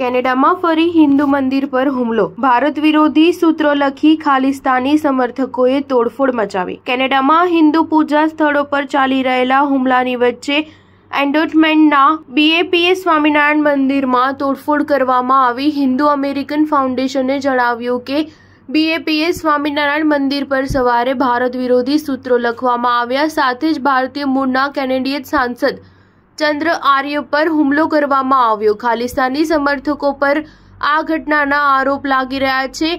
કેનેડામાં ફરી હિન્દુ મંદિર પર હુમલો ભારત વિરોધી સૂત્રો લખી ખાલિસ્તાની સમર્થકોએ તોડફોડ મચાવી કેનેડામાં હિન્દુ પૂજા સ્થળો પર ચાલી રહેલા હુમલાની વચ્ચે એન્ડોટમેન્ટના બીએપીએ સ્વામિનારાયણ મંદિરમાં તોડફોડ કરવામાં આવી હિન્દુ અમેરિકન ફાઉન્ડેશને જણાવ્યું કે બીએપીએ સ્વામિનારાયણ મંદિર પર સવારે ભારત વિરોધી સૂત્રો લખવામાં આવ્યા સાથે જ ભારતીય મૂળના કેનેડિયન સાંસદ ચંદ્ર આર્ય પર હુમલો કરવામાં આવ્યો ખાલિસ્તાની સમર્થકો પર આ ઘટનાના આરોપ લાગી રહ્યા છે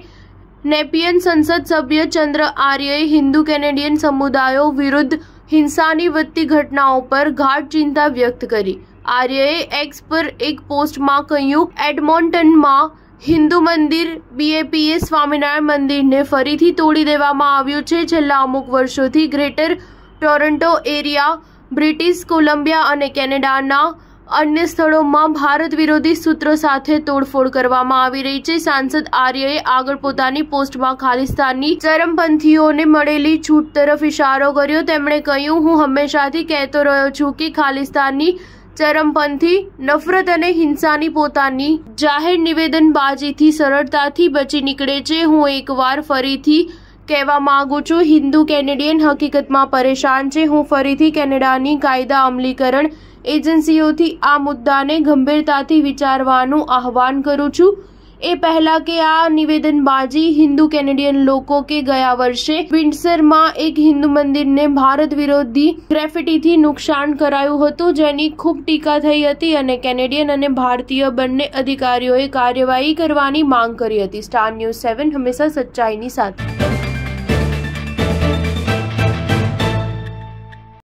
નેપિયન સંસદ સભ્ય ચંદ્ર આર્યએ હિન્દુ કેનેડિયન સમુદાયો વિરુદ્ધ હિંસાની વધતી ઘટનાઓ પર ગાઢ ચિંતા વ્યક્ત કરી આર્યએ એક્સ પર એક પોસ્ટમાં કહ્યું એડમોન્ટનમાં હિન્દુ મંદિર બીએપીએ સ્વામિનારાયણ મંદિરને ફરીથી તોડી દેવામાં આવ્યું છે છેલ્લા અમુક વર્ષોથી Greater Toronto area British Columbia અને કેનેડાના અન્ય સ્થળોમાં ભારત વિરોધી સૂત્રો સાથે તોડફોડ કરવામાં આવી રહી છે સાંસદ આર્યએ આગળ પોતાની પોસ્ટમાં ખાલિસ્તાનની ચરમપંથીઓને મળેલી છૂટ તરફ ઇશારો કર્યો તેમણે કહ્યું હું હંમેશાથી કહેતો રહ્યો છું કે ખાલિસ્તાનની ચરમપંથી નફરત અને હિંસાની પોતાની જાહેર નિવેદનબાજીથી સરળતાથી બચી નીકળે છે હું એકવાર ફરીથી કહેવા માંગુ છું હિન્દુ કેનેડિયન હકીકતમાં પરેશાન છે હું ફરીથી કેનેડાની કાયદા અમલીકરણ એજન્સીઓથી આ મુદ્દાને ગંભીરતાથી વિચારવાનું આહવાન કરું છું એ પહેલા કે આ નિવેદનબાજી હિન્દુ કેનેડિયન લોકો કે ગયા વર્ષે વિન્ડસરમાં એક હિન્દુ મંદિરને ભારત વિરોધી ગ્રેફિટીથી નુકસાન કરાયું હતું જેની ખૂબ ટીકા થઈ હતી અને કેનેડિયન અને ભારતીય બંને અધિકારીઓએ કાર્યવાહી કરવાની માંગ કરી હતી સ્ટાર ન્યૂઝ સેવન હંમેશા સચ્ચાઈની સાથે